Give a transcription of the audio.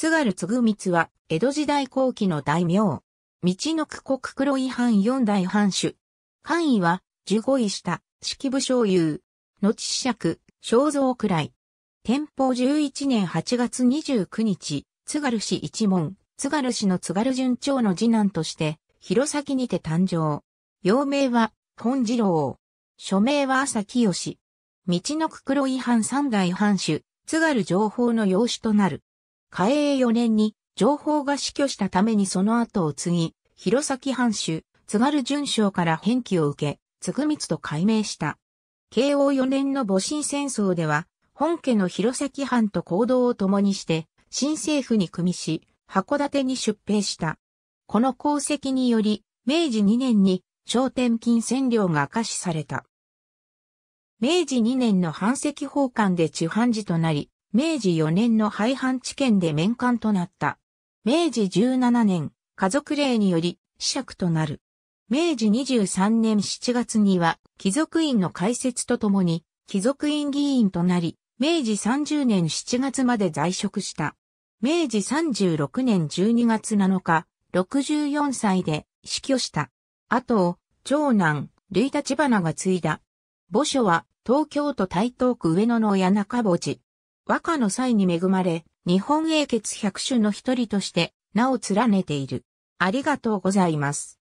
津軽久光は、江戸時代後期の大名。道の区国黒井藩四代藩主。官位は、十五位下、式部昇優。後子爵、正蔵くらい。天保十一年八月二十九日、津軽市一門、津軽市の津軽順長の次男として、弘前にて誕生。幼名は、本次郎。署名は朝清。道の区黒井藩三代藩主、津軽情報の養子となる。嘉永4年に情報が死去したためにその後を継ぎ、弘前藩主、津軽淳将から返記を受け、津久光と改名した。慶応4年の戊辰戦争では、本家の弘前藩と行動を共にして、新政府に組みし、函館に出兵した。この功績により、明治2年に商店金占領が明かしされた。明治2年の藩籍奉還で中藩寺となり、明治4年の廃藩置県で面官となった。明治17年、家族令により、子爵となる。明治23年7月には、貴族院の開設とともに、貴族院議員となり、明治30年7月まで在職した。明治36年12月7日、64歳で死去した。あと、長男、類立花が継いだ。墓所は、東京都台東区上野の谷中墓地。和歌の際に恵まれ、日本英傑百首の一人として名を連ねている。ありがとうございます。